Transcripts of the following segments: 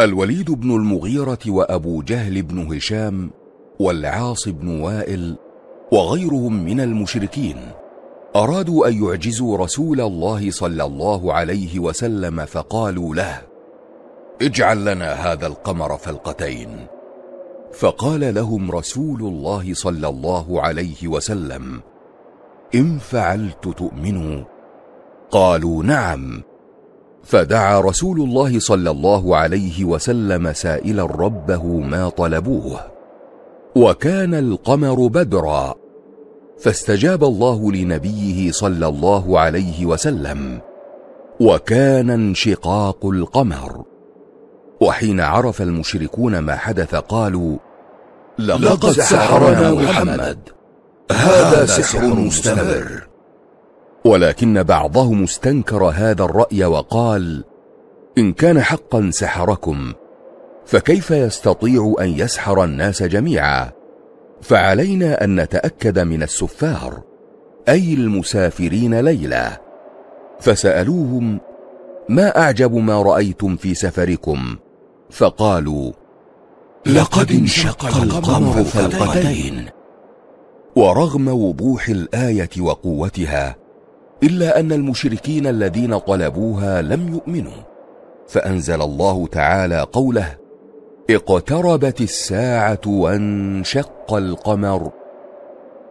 الوليد بن المغيرة وأبو جهل بن هشام والعاص بن وائل وغيرهم من المشركين أرادوا أن يعجزوا رسول الله صلى الله عليه وسلم فقالوا له اجعل لنا هذا القمر فلقتين فقال لهم رسول الله صلى الله عليه وسلم إن فعلت تؤمنوا قالوا نعم فدعا رسول الله صلى الله عليه وسلم سائلا ربه ما طلبوه وكان القمر بدرا فاستجاب الله لنبيه صلى الله عليه وسلم وكان انشقاق القمر وحين عرف المشركون ما حدث قالوا لقد سحرنا محمد هذا سحر مستمر ولكن بعضهم استنكر هذا الرأي وقال إن كان حقا سحركم فكيف يستطيع أن يسحر الناس جميعا فعلينا أن نتأكد من السفار أي المسافرين ليلة فسألوهم ما أعجب ما رأيتم في سفركم فقالوا لقد انشق القمر فلقتين ورغم وضوح الآية وقوتها الا ان المشركين الذين طلبوها لم يؤمنوا فانزل الله تعالى قوله اقتربت الساعه وانشق القمر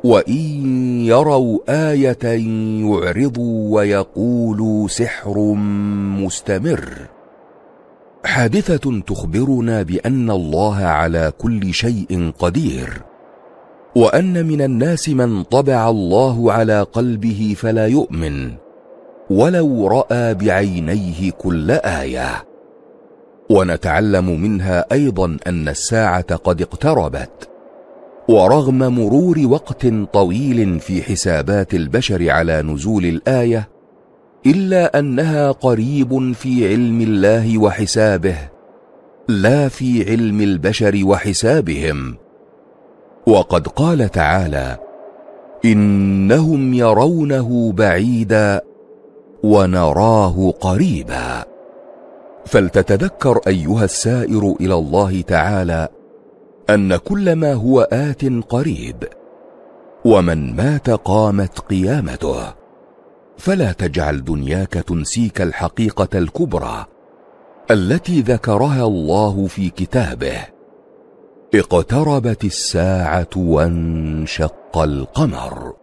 وان يروا ايه يعرضوا ويقولوا سحر مستمر حادثه تخبرنا بان الله على كل شيء قدير وان من الناس من طبع الله على قلبه فلا يؤمن ولو راى بعينيه كل ايه ونتعلم منها ايضا ان الساعه قد اقتربت ورغم مرور وقت طويل في حسابات البشر على نزول الايه الا انها قريب في علم الله وحسابه لا في علم البشر وحسابهم وقد قال تعالى انهم يرونه بعيدا ونراه قريبا فلتتذكر ايها السائر الى الله تعالى ان كل ما هو ات قريب ومن مات قامت قيامته فلا تجعل دنياك تنسيك الحقيقه الكبرى التي ذكرها الله في كتابه اقتربت الساعه وانشق القمر